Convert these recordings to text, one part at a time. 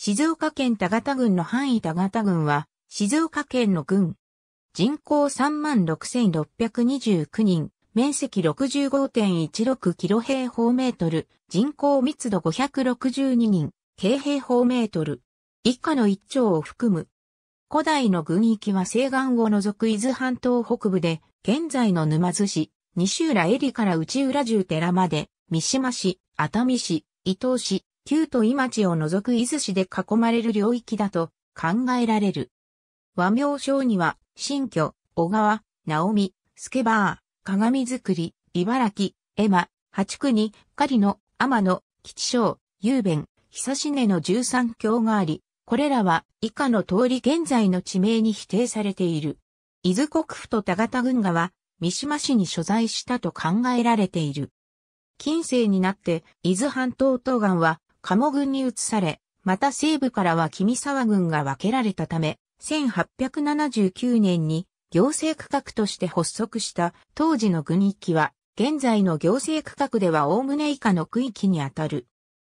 静岡県田形郡の範囲田形郡は、静岡県の郡。人口36,629人、面積65.16キロ平方メートル、人口密度562人、京平方メートル。以下の一丁を含む。古代の郡域は西岸を除く伊豆半島北部で、現在の沼津市、西浦襟里から内浦重寺まで、三島市、熱海市、伊東市、旧都井町を除く伊豆市で囲まれる領域だと考えられる。和名称には、新居、小川、直美、スケバー、鏡作り、茨城、エ馬、八に、狩野、天野、吉祥、雄弁、久ねの13教があり、これらは以下の通り現在の地名に否定されている。伊豆国府と田方軍河は、三島市に所在したと考えられている。近世になって、伊豆半島東岸は、鴨軍に移され、また西部からは君沢郡が分けられたため、1879年に行政区画として発足した当時の軍域は、現在の行政区画ではおおむね以下の区域にあたる。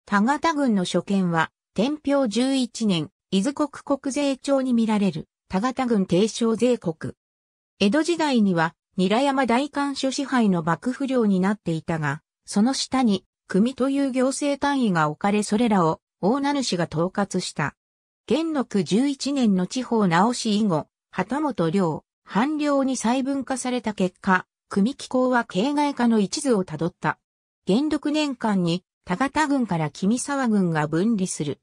田形郡の所見は、天平11年、伊豆国国税庁に見られる、田形郡提唱税国。江戸時代には、ニラ山大官所支配の幕府領になっていたが、その下に組という行政単位が置かれそれらを大名主が統括した。元禄11年の地方直し以後、旗本領、藩領に細分化された結果、組機構は境外化の一途をたどった。元禄年間に、田形軍から君沢軍が分離する。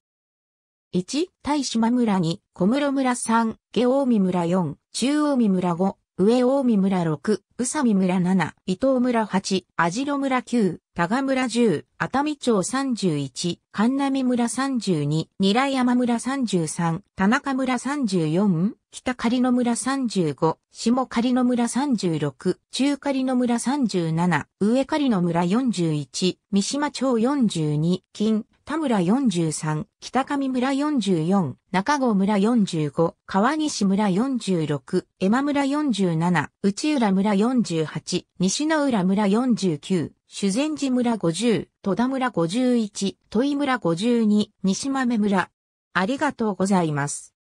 1、大島村2、小室村3、下大見村4、中央見村5、上大見村6、宇佐美村7、伊東村8、網代村9、多賀村10、熱海町31、神波村32、二来山村33、田中村34、北狩野村35、下狩野村36、中狩野村37、上狩野村41、三島町42、金、田村43、北上村44、中郷村45、川西村46、江間村47、内浦村48、西の浦村49、修善寺村50、戸田村51、戸井村52、西豆村。ありがとうございます。